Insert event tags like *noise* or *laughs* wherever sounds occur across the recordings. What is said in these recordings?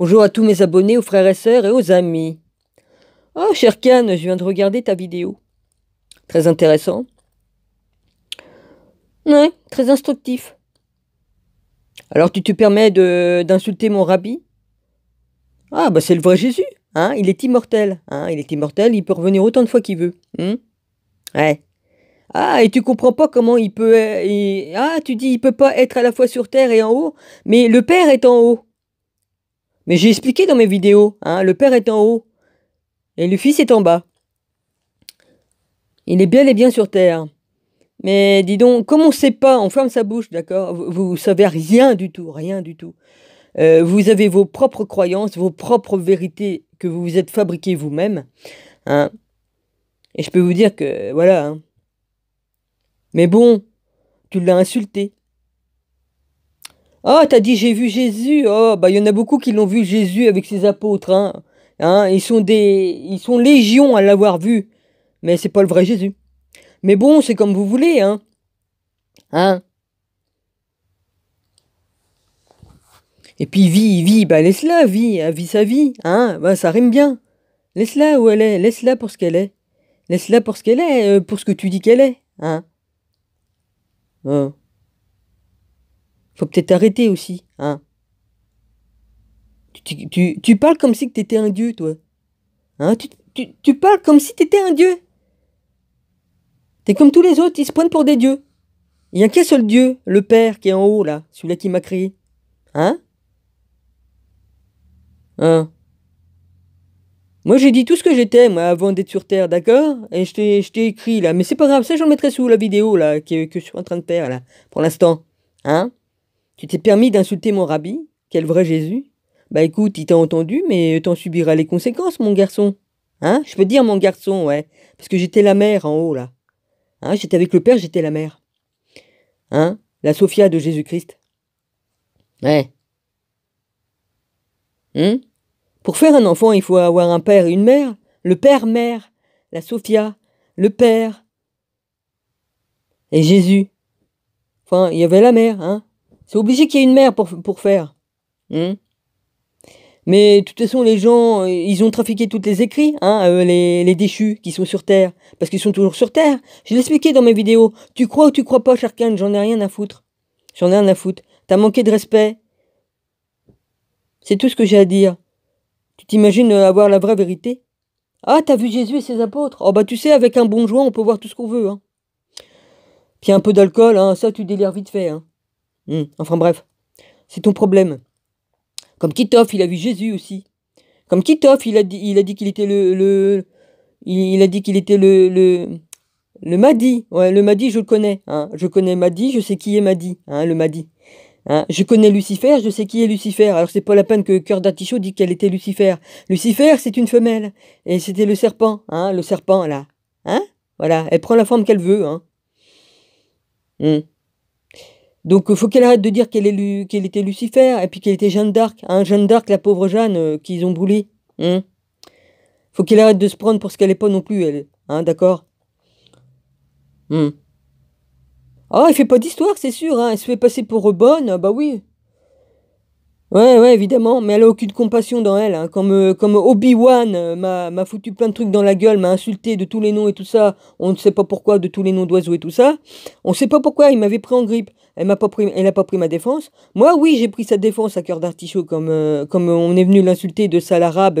Bonjour à tous mes abonnés, aux frères et sœurs et aux amis. Oh, cher Can, je viens de regarder ta vidéo. Très intéressant. Ouais, très instructif. Alors tu te permets d'insulter mon rabbi Ah, bah c'est le vrai Jésus, hein, Il est immortel, hein, Il est immortel, il peut revenir autant de fois qu'il veut. Hein. ouais. Ah, et tu comprends pas comment il peut... Euh, ah, tu dis il peut pas être à la fois sur terre et en haut, mais le Père est en haut. Mais j'ai expliqué dans mes vidéos, hein, le Père est en haut et le Fils est en bas. Il est bien et bien sur terre. Mais dis donc, comme on ne sait pas, on ferme sa bouche, d'accord Vous ne savez rien du tout, rien du tout. Euh, vous avez vos propres croyances, vos propres vérités que vous vous êtes fabriquées vous-même. Hein et je peux vous dire que, voilà. Hein. Mais bon, tu l'as insulté. Ah, oh, t'as dit j'ai vu Jésus. Oh, bah, il y en a beaucoup qui l'ont vu Jésus avec ses apôtres. Hein. Hein, ils sont des, ils sont légions à l'avoir vu. Mais c'est pas le vrai Jésus. Mais bon, c'est comme vous voulez, hein. Hein. Et puis vie, vie, bah laisse-la, vie, hein, vie sa vie, hein, bah ça rime bien. Laisse-la où elle est, laisse-la pour ce qu'elle est. Laisse-la pour ce qu'elle est, euh, pour ce que tu dis qu'elle est, hein. hein? faut peut-être arrêter aussi, hein. Tu, parles comme si tu étais un dieu, toi. Hein, tu, parles comme si tu étais un dieu. T'es comme tous les autres, ils se prennent pour des dieux. Il n'y a qu'un seul dieu, le Père qui est en haut, là, celui-là qui m'a créé. Hein Hein moi, j'ai dit tout ce que j'étais, moi, avant d'être sur Terre, d'accord Et je t'ai écrit, là. Mais c'est pas grave, ça, j'en mettrai sous la vidéo, là, que, que je suis en train de faire, là, pour l'instant. Hein tu t'es permis d'insulter mon rabbi Quel vrai Jésus Bah écoute, il t'a entendu, mais t'en subiras les conséquences, mon garçon. Hein Je peux dire mon garçon, ouais. Parce que j'étais la mère en haut, là. Hein J'étais avec le père, j'étais la mère. Hein La Sophia de Jésus-Christ. Ouais. Hein Pour faire un enfant, il faut avoir un père et une mère. Le père-mère. La Sophia. Le père. Et Jésus. Enfin, il y avait la mère, hein c'est obligé qu'il y ait une mère pour, pour faire. Hein. mais de toute façon, les gens, euh, ils ont trafiqué toutes les écrits, hein, euh, les, les, déchus qui sont sur Terre, parce qu'ils sont toujours sur Terre. Je l'ai expliqué dans mes vidéos. Tu crois ou tu crois pas, chacun. J'en ai rien à foutre. J'en ai rien à foutre. T'as manqué de respect. C'est tout ce que j'ai à dire. Tu t'imagines euh, avoir la vraie vérité Ah, t'as vu Jésus et ses apôtres Oh bah tu sais, avec un bon joint, on peut voir tout ce qu'on veut. Hein. Puis un peu d'alcool, hein, ça tu délires vite fait. Hein. Hum, enfin bref, c'est ton problème. Comme Kitoff, il a vu Jésus aussi. Comme Kitoff, il a dit, il a dit qu'il était le, le, il a dit qu'il était le, le, le Mahdi. Ouais, le Madi, je le connais. Hein. Je connais Madi, je sais qui est Madi. Hein, le Madi. Hein, je connais Lucifer, je sais qui est Lucifer. Alors c'est pas la peine que Cœur d'Artichaut dit qu'elle était Lucifer. Lucifer, c'est une femelle. Et c'était le serpent, hein, le serpent là. Hein Voilà, elle prend la forme qu'elle veut. Hein. Hum. Donc il euh, faut qu'elle arrête de dire qu'elle était Lucifer et puis qu'elle était Jeanne d'Arc. Hein, Jeanne d'Arc, la pauvre Jeanne euh, qu'ils ont brûlée. Hein faut qu'elle arrête de se prendre pour ce qu'elle n'est pas non plus, elle. Hein, D'accord hein. Ah, elle fait pas d'histoire, c'est sûr. Hein, elle se fait passer pour bonne, ah bah oui. Ouais, ouais, évidemment, mais elle a aucune compassion dans elle. Hein. Comme, euh, comme Obi-Wan euh, m'a, foutu plein de trucs dans la gueule, m'a insulté de tous les noms et tout ça. On ne sait pas pourquoi, de tous les noms d'oiseaux et tout ça. On ne sait pas pourquoi, il m'avait pris en grippe. Elle m'a pas pris, elle n'a pas pris ma défense. Moi, oui, j'ai pris sa défense à cœur d'artichaut, comme, euh, comme on est venu l'insulter de sale arabe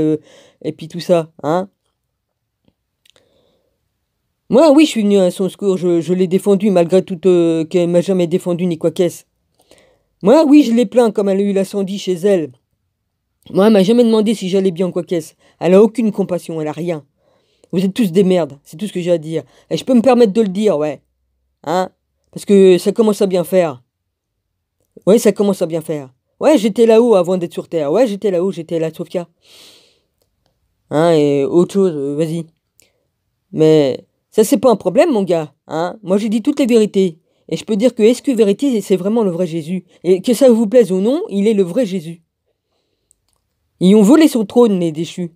et puis tout ça, hein. Moi, oui, je suis venu à son secours, je, je l'ai défendu malgré tout qu'elle m'a jamais défendu ni quoi qu'est-ce. Moi, oui, je l'ai plaint comme elle a eu l'incendie chez elle. Moi, elle m'a jamais demandé si j'allais bien quoi qu'est-ce. Elle a aucune compassion, elle a rien. Vous êtes tous des merdes, c'est tout ce que j'ai à dire. Et je peux me permettre de le dire, ouais. Hein Parce que ça commence à bien faire. Ouais, ça commence à bien faire. Ouais, j'étais là-haut avant d'être sur Terre. Ouais, j'étais là-haut, j'étais là, Sofia. Hein, et autre chose, euh, vas-y. Mais ça, c'est pas un problème, mon gars. Hein Moi, j'ai dit toutes les vérités. Et je peux dire que est-ce que Vérité, c'est vraiment le vrai Jésus Et que ça vous plaise ou non, il est le vrai Jésus. Ils ont volé son trône, les déchus.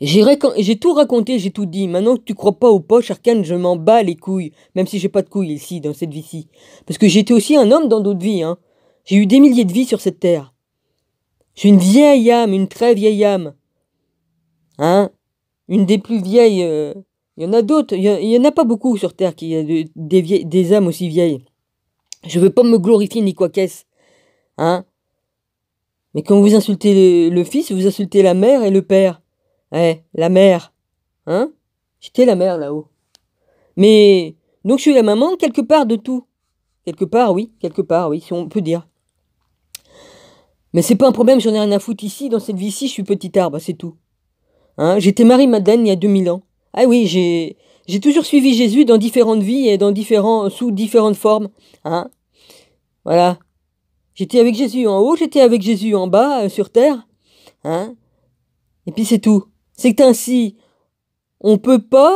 J'ai tout raconté, j'ai tout dit. Maintenant que tu crois pas aux poches, Arcane, je m'en bats les couilles. Même si j'ai pas de couilles ici, dans cette vie-ci. Parce que j'étais aussi un homme dans d'autres vies, hein. J'ai eu des milliers de vies sur cette terre. J'ai une vieille âme, une très vieille âme. Hein Une des plus vieilles euh, il y en a d'autres, il n'y en a pas beaucoup sur Terre qui a euh, des, des âmes aussi vieilles. Je ne veux pas me glorifier ni quoi qu'est-ce. Hein Mais quand vous insultez le, fils, vous insultez la mère et le père. Eh, la mère. Hein J'étais la mère là-haut. Mais donc je suis la maman quelque part de tout. Quelque part, oui, quelque part, oui, si on peut dire. Mais c'est pas un problème, j'en ai rien à foutre ici, dans cette vie-ci, je suis petit arbre, c'est tout. Hein J'étais Marie-Madeleine il y a 2000 ans. Ah oui, j'ai, j'ai toujours suivi Jésus dans différentes vies et dans différents, sous différentes formes. Hein voilà. J'étais avec Jésus en haut, j'étais avec Jésus en bas, euh, sur terre. Hein et puis c'est tout. C'est ainsi. On peut pas.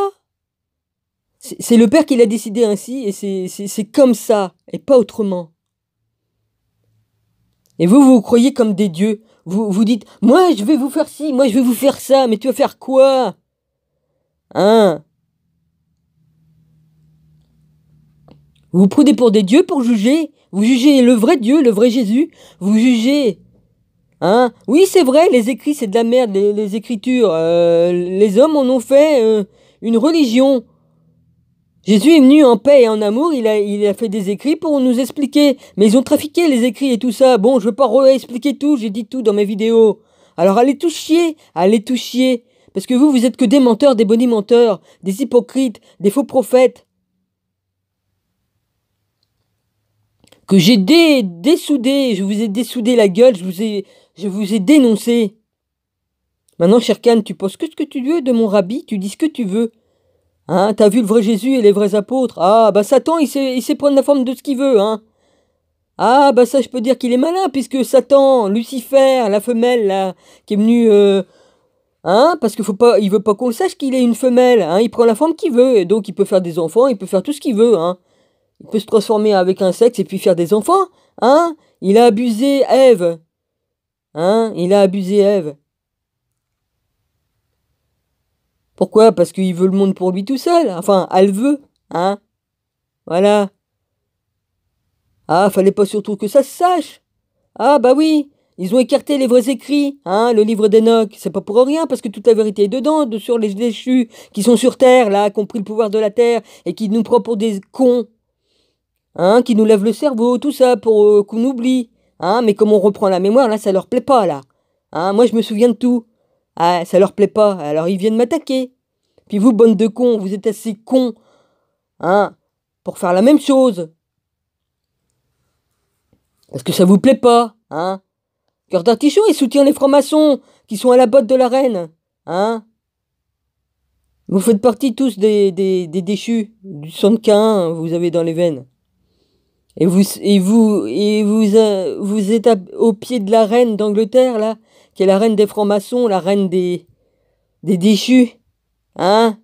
C'est le Père qui l'a décidé ainsi et c'est comme ça et pas autrement. Et vous, vous, vous croyez comme des dieux. Vous vous dites, moi je vais vous faire ci, moi je vais vous faire ça, mais tu vas faire quoi Hein Vous pour des dieux pour juger Vous jugez le vrai Dieu, le vrai Jésus Vous jugez Hein Oui, c'est vrai, les écrits, c'est de la merde, les, écritures. Euh, les hommes en ont fait euh, une religion. Jésus est venu en paix et en amour, il a, il a fait des écrits pour nous expliquer. Mais ils ont trafiqué les écrits et tout ça. Bon, je veux pas réexpliquer tout, j'ai dit tout dans mes vidéos. Alors allez tout chier, allez tout chier. Parce que vous, vous êtes que des menteurs, des bonimenteurs, menteurs, des hypocrites, des faux prophètes. Que j'ai dé, dessoudé, je vous ai dessoudé la gueule, je vous ai, je vous ai dénoncé. Maintenant, cher Khan, tu poses que ce que tu veux de mon rabbi, tu dis ce que tu veux. Hein, t'as vu le vrai Jésus et les vrais apôtres Ah, bah Satan, il sait, prendre la forme de ce qu'il veut, hein. Ah, bah ça, je peux dire qu'il est malin, puisque Satan, Lucifer, la femelle, là, qui est venue... Euh, Hein, parce qu'il faut il veut pas qu'on sache qu'il est une femelle. Hein. il prend la forme qu'il veut, et donc il peut faire des enfants, il peut faire tout ce qu'il veut. Hein. Il peut se transformer avec un sexe et puis faire des enfants. Hein. Il a abusé Ève. Hein, il a abusé Ève. Pourquoi Parce qu'il veut le monde pour lui tout seul. Enfin, elle veut. Hein. Voilà. Ah, fallait pas surtout que ça se sache. Ah, bah oui. Ils ont écarté les vrais écrits, hein, le livre d'Enoch. C'est pas pour rien, parce que toute la vérité est dedans, de sur les déchus qui sont sur terre, là, qui ont pris le pouvoir de la terre et qui nous prend pour des cons, hein, qui nous lèvent le cerveau, tout ça pour euh, qu'on oublie, hein. Mais comme on reprend la mémoire, là, ça leur plaît pas, là. Hein, moi, je me souviens de tout. Ah, ça leur plaît pas. Alors ils viennent m'attaquer. Puis vous, bande de cons, vous êtes assez cons, hein, pour faire la même chose. Est-ce que ça vous plaît pas, hein. Cœur d'artichaut, il soutient les francs-maçons qui sont à la botte de la reine. Hein Vous faites partie tous des, déchus, du sang de Cain, vous avez dans les veines. Et vous, et vous, et vous, euh, vous êtes au pied de la reine d'Angleterre, là, qui est la reine des francs-maçons, la reine des, des déchus. Hein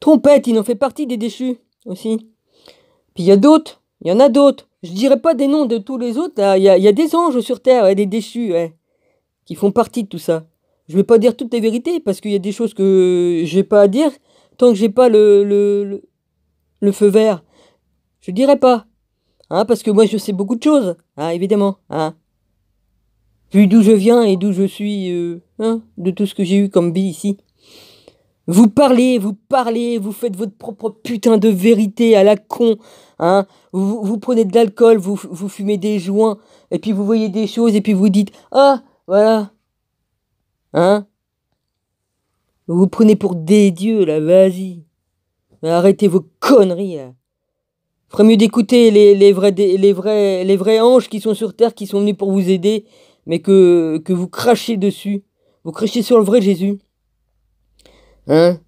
Trompette, il en fait partie des déchus aussi. Puis il y a d'autres, il y en a d'autres. Je dirais pas des noms de tous les autres, Il y a, des anges sur Terre, des déchus, qui font partie de tout ça. Je vais pas dire toutes les vérités, parce qu'il y a des choses que j'ai pas à dire tant que j'ai pas le, le, le, feu vert. Je dirais pas. Hein, parce que moi je sais beaucoup de choses, hein, évidemment. Hein. Puis d'où je viens et d'où je suis, euh, hein, de tout ce que j'ai eu comme vie ici. Vous parlez, vous parlez, vous faites votre propre putain de vérité à la con. Hein vous, vous prenez de l'alcool, vous, vous fumez des joints, et puis vous voyez des choses, et puis vous dites Ah, voilà. Hein Vous vous prenez pour des dieux, là, vas-y. Arrêtez vos conneries, là. Ferait mieux d'écouter les, vrais, les, vrais, les vrais anges qui sont sur Terre, qui sont venus pour vous aider, mais que, que vous crachez dessus. Vous crachez sur le vrai Jésus. Hein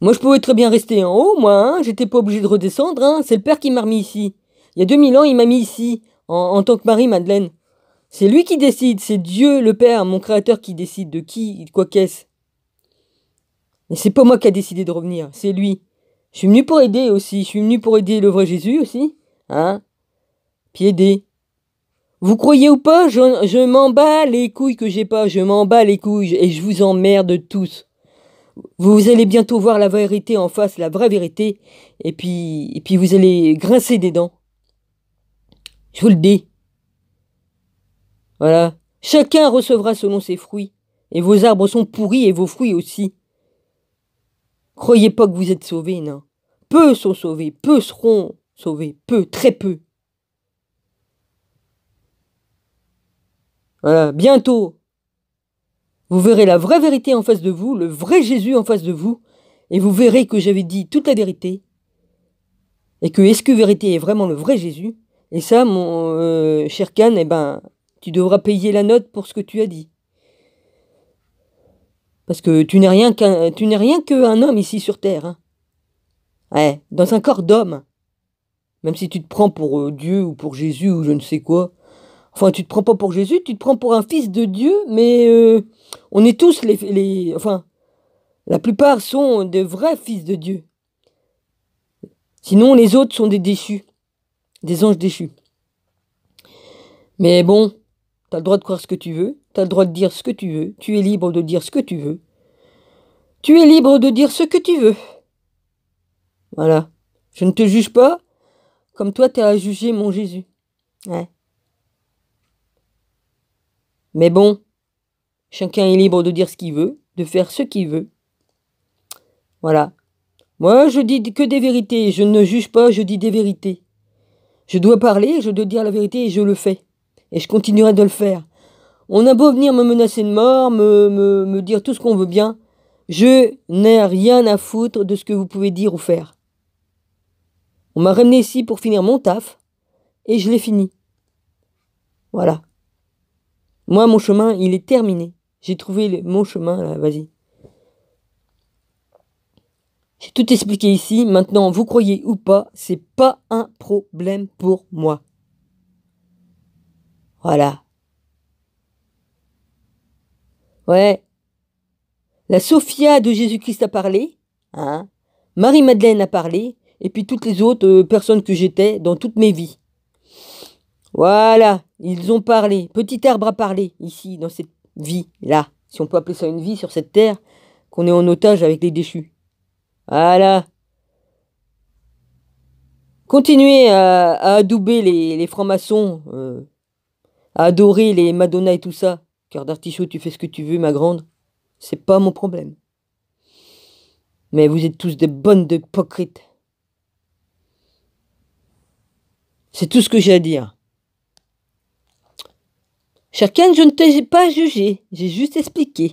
Moi, je pouvais très bien rester en haut, moi, hein. J'étais pas obligé de redescendre, hein. C'est le père qui m'a remis ici. Il y a 2000 ans, il m'a mis ici, en, tant que marie Madeleine. C'est lui qui décide, c'est Dieu, le Père, mon Créateur, qui décide de qui, de quoi qu'est-ce. Mais c'est pas moi qui a décidé de revenir, c'est lui. Je suis venu pour aider aussi, je suis venu pour aider le vrai Jésus aussi, hein Puis vous croyez ou pas, je, m'en bats les couilles que j'ai pas, je m'en bats les couilles et je vous emmerde tous. Vous allez bientôt voir la vérité en face, la vraie vérité, et puis, et puis vous allez grincer des dents. Je vous le dis. Voilà. Chacun recevra selon ses fruits, et vos arbres sont pourris et vos fruits aussi. Croyez pas que vous êtes sauvés, non. Peu sont sauvés, peu seront sauvés, peu, très peu. Voilà, bientôt, vous verrez la vraie vérité en face de vous, le vrai Jésus en face de vous, et vous verrez que j'avais dit toute la vérité, et que est-ce que vérité est vraiment le vrai Jésus Et ça, mon euh, cher Khan, eh ben, tu devras payer la note pour ce que tu as dit. Parce que tu n'es rien qu'un homme ici sur terre. Hein. dans un corps d'homme. Même si tu te prends pour euh, Dieu ou pour Jésus ou je ne sais quoi, Enfin, tu te prends pas pour Jésus, tu te prends pour un fils de Dieu, mais euh, on est tous les, les, Enfin, la plupart sont des vrais fils de Dieu. Sinon, les autres sont des déchus, des anges déchus. Mais bon, tu as le droit de croire ce que tu veux, tu as le droit de dire ce que tu veux, tu es libre de dire ce que tu veux. Tu es libre de dire ce que tu veux. Voilà. Je ne te juge pas comme toi tu as jugé mon Jésus. Ouais. Mais bon, chacun est libre de dire ce qu'il veut, de faire ce qu'il veut. Voilà. Moi, je dis que des vérités. Je ne juge pas, je dis des vérités. Je dois parler, je dois dire la vérité et je le fais. Et je continuerai de le faire. On a beau venir me menacer de mort, me, me, me dire tout ce qu'on veut bien. Je n'ai rien à foutre de ce que vous pouvez dire ou faire. On m'a ramené ici pour finir mon taf et je l'ai fini. Voilà. Moi, mon chemin, il est terminé. J'ai trouvé mon chemin, là, vas-y. J'ai tout expliqué ici. Maintenant, vous croyez ou pas, c'est pas un problème pour moi. Voilà. Ouais. La Sophia de Jésus-Christ a parlé, hein. Marie-Madeleine a parlé, et puis toutes les autres euh, personnes que j'étais dans toutes mes vies. Voilà, ils ont parlé. Petit arbre à parler ici, dans cette vie, là. Si on peut appeler ça une vie sur cette terre, qu'on est en otage avec les déchus. Voilà. Continuez à, adouber les, francs-maçons, euh, à adorer les Madonna et tout ça. Cœur d'artichaut, tu fais ce que tu veux, ma grande. C'est pas mon problème. Mais vous êtes tous des bonnes hypocrites. C'est tout ce que j'ai à dire. Chacun, je ne t'ai pas jugé, j'ai juste expliqué.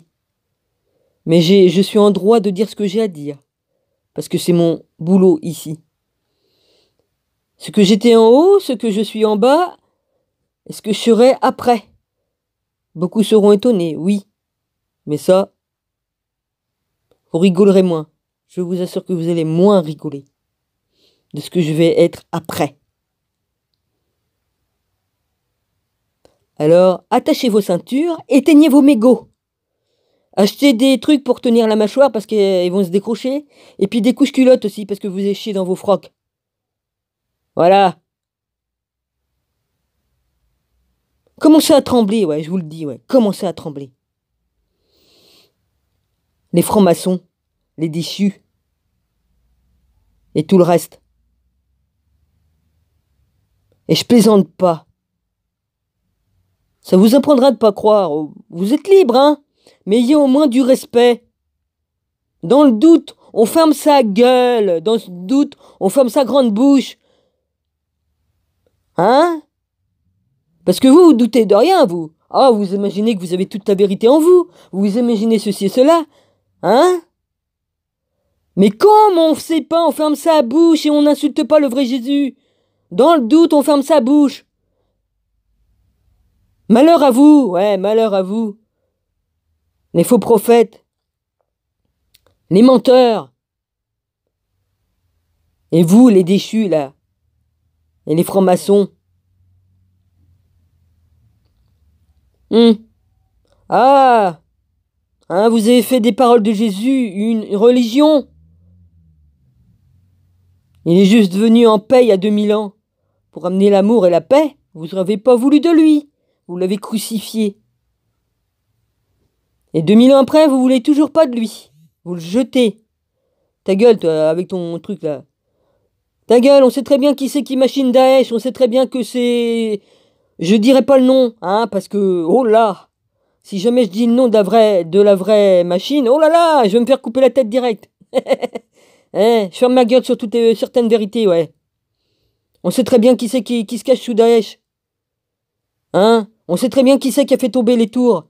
Mais je suis en droit de dire ce que j'ai à dire, parce que c'est mon boulot ici. Ce que j'étais en haut, ce que je suis en bas, est ce que je serai après. Beaucoup seront étonnés, oui. Mais ça, vous rigolerez moins. Je vous assure que vous allez moins rigoler de ce que je vais être après. Alors, attachez vos ceintures, éteignez vos mégots. Achetez des trucs pour tenir la mâchoire parce qu'ils vont se décrocher. Et puis des couches culottes aussi parce que vous échiez dans vos frocs. Voilà. Commencez à trembler, ouais, je vous le dis, ouais. Commencez à trembler. Les francs-maçons, les déchus, et tout le reste. Et je plaisante pas. Ça vous apprendra de pas croire. Vous êtes libre, hein Mais ayez au moins du respect. Dans le doute, on ferme sa gueule. Dans le doute, on ferme sa grande bouche. Hein Parce que vous, vous doutez de rien, vous. Ah, vous imaginez que vous avez toute la vérité en vous. Vous imaginez ceci et cela. Hein Mais comme on ne sait pas, on ferme sa bouche et on n'insulte pas le vrai Jésus. Dans le doute, on ferme sa bouche. Malheur à vous, ouais, malheur à vous. Les faux prophètes, les menteurs, et vous, les déchus, là, et les francs-maçons. Hum. Ah hein, vous avez fait des paroles de Jésus une religion Il est juste venu en paix il y a 2000 ans pour amener l'amour et la paix. Vous n'avez pas voulu de lui. Vous l'avez crucifié. Et 2000 ans après, vous voulez toujours pas de lui. Vous le jetez. Ta gueule, toi, avec ton truc là. Ta gueule, on sait très bien qui c'est qui machine Daesh, on sait très bien que c'est. Je dirais pas le nom, hein, parce que. Oh là Si jamais je dis le nom de la vraie, de la vraie machine, oh là là Je vais me faire couper la tête direct. *laughs* hein, je ferme ma gueule sur toutes certaines vérités, ouais. On sait très bien qui c'est qui, qui se cache sous Daesh. Hein on sait très bien qui c'est qui a fait tomber les tours.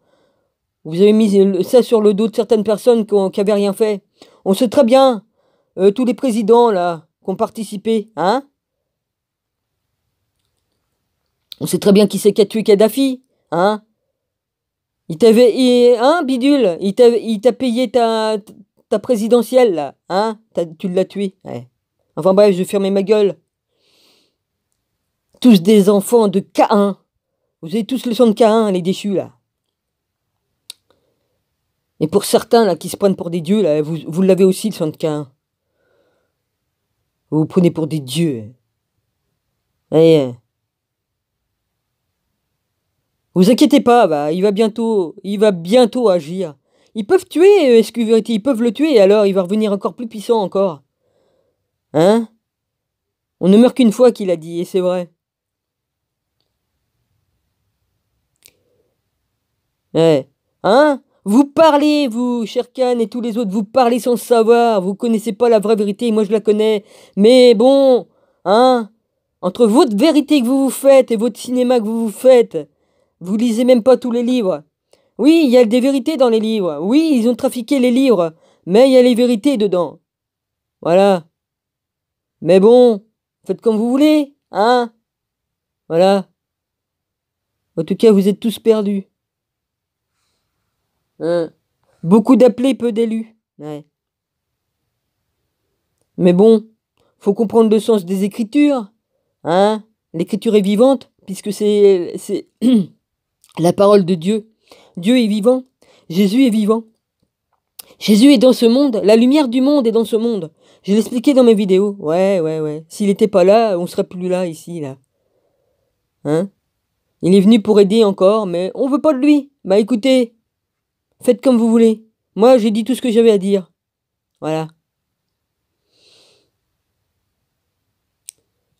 Vous avez mis ça sur le dos de certaines personnes qui n'avaient rien fait. On sait très bien euh, tous les présidents là qui ont participé, hein On sait très bien qui c'est qui a tué Kadhafi, hein Il t'avait, hein, bidule, il t'a payé ta, ta présidentielle hein Tu l'as tué. Enfin bref, je vais fermer ma gueule. Tous des enfants de K1. Vous avez tous le son de Cain, les déchus, là. Et pour certains, là, qui se prennent pour des dieux, là, vous, vous l'avez aussi, le son de Cain. Vous vous prenez pour des dieux. Vous inquiétez pas, bah, il va bientôt, il va bientôt agir. Ils peuvent tuer euh, ils peuvent le tuer, alors il va revenir encore plus puissant encore. Hein On ne meurt qu'une fois qu'il a dit, et c'est vrai. Eh, hein Vous parlez, vous, Cher Khan et tous les autres, vous parlez sans savoir, vous connaissez pas la vraie vérité, moi je la connais. Mais bon, hein Entre votre vérité que vous vous faites et votre cinéma que vous vous faites, vous lisez même pas tous les livres. Oui, il y a des vérités dans les livres. Oui, ils ont trafiqué les livres. Mais il y a les vérités dedans. Voilà. Mais bon, faites comme vous voulez, hein Voilà. En tout cas, vous êtes tous perdus. Hein. Beaucoup d'appelés, peu d'élus. Mais bon, faut comprendre le sens des écritures. Hein. L'écriture est vivante, puisque c'est *clears throat* la parole de Dieu. Dieu est vivant. Jésus est vivant. Jésus est dans ce monde, la lumière du monde est dans ce monde. Je l'expliquais dans mes vidéos. Ouais, ouais, ouais. S'il n'était pas là, on serait plus là, ici, là. Hein Il est venu pour aider encore, mais on ne veut pas de lui. Bah écoutez, Faites comme vous voulez. Moi, j'ai dit tout ce que j'avais à dire. Voilà.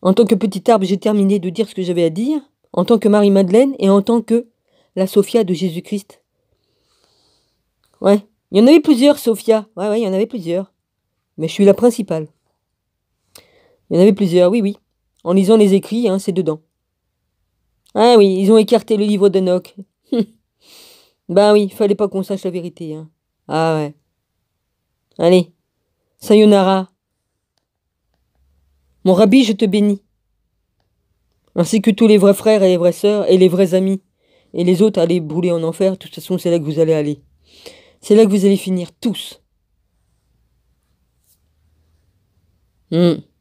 En tant que petit arbre, j'ai terminé de dire ce que j'avais à dire, en tant que Marie-Madeleine et en tant que la Sophia de Jésus-Christ. Ouais, il y en avait plusieurs, Sophia. Ouais, ouais, il y en avait plusieurs. Mais je suis la principale. Il y en avait plusieurs, oui, oui. En lisant les écrits, hein, c'est dedans. Ah oui, ils ont écarté le livre d'Enoch. *laughs* Ben oui, fallait pas qu'on sache la vérité. Hein. Ah ouais. Allez, sayonara. Mon rabbi, je te bénis. Ainsi que tous les vrais frères et les vraies sœurs et les vrais amis. Et les autres, allez brûler en enfer. De toute façon, c'est là que vous allez aller. C'est là que vous allez finir tous. Hmm.